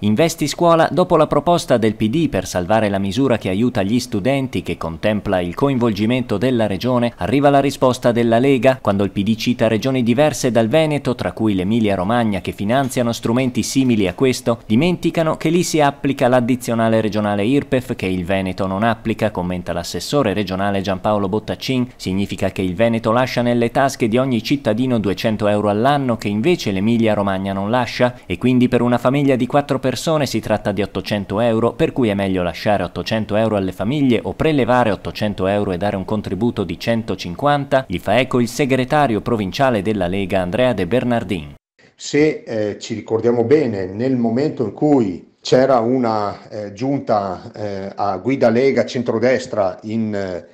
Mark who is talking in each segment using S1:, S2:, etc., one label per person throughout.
S1: Investi Scuola, dopo la proposta del PD per salvare la misura che aiuta gli studenti che contempla il coinvolgimento della regione, arriva la risposta della Lega quando il PD cita regioni diverse dal Veneto, tra cui l'Emilia-Romagna, che finanziano strumenti simili a questo, dimenticano che lì si applica l'addizionale regionale IRPEF che il Veneto non applica, commenta l'assessore regionale Giampaolo Bottaccin, significa che il Veneto lascia nelle tasche di ogni cittadino 200 euro all'anno che invece l'Emilia-Romagna non lascia e quindi per una famiglia di 4 persone persone si tratta di 800 euro, per cui è meglio lasciare 800 euro alle famiglie o prelevare 800 euro e dare un contributo di 150, gli fa eco il segretario provinciale della Lega Andrea De Bernardin.
S2: Se eh, ci ricordiamo bene, nel momento in cui c'era una eh, giunta eh, a guida Lega centrodestra in, eh,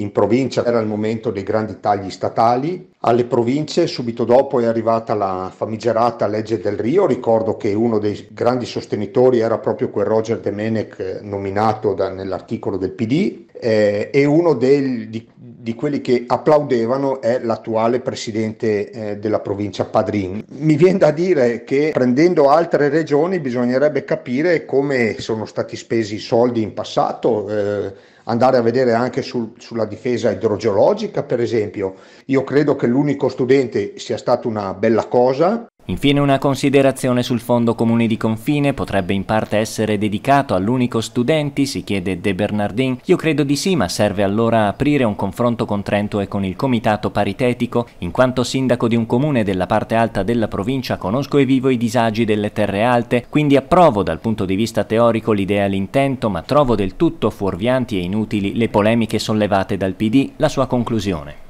S2: in provincia, era il momento dei grandi tagli statali, alle province subito dopo è arrivata la famigerata legge del Rio, ricordo che uno dei grandi sostenitori era proprio quel Roger De Menech eh, nominato da, nell'articolo del PD eh, e uno del, di, di, quelli che applaudevano è l'attuale presidente eh, della provincia Padrin. Mi viene da dire che prendendo altre regioni bisognerebbe capire come sono stati spesi i soldi in passato. Eh, andare a vedere anche sul, sulla difesa idrogeologica, per esempio. Io credo che l'unico studente sia stata una bella cosa.
S1: Infine una considerazione sul Fondo Comune di Confine potrebbe in parte essere dedicato all'unico studente, si chiede De Bernardin. Io credo di sì, ma serve allora aprire un confronto con Trento e con il comitato paritetico. In quanto sindaco di un comune della parte alta della provincia conosco e vivo i disagi delle terre alte, quindi approvo dal punto di vista teorico l'idea e l'intento, ma trovo del tutto fuorvianti e inutili le polemiche sollevate dal PD. La sua conclusione.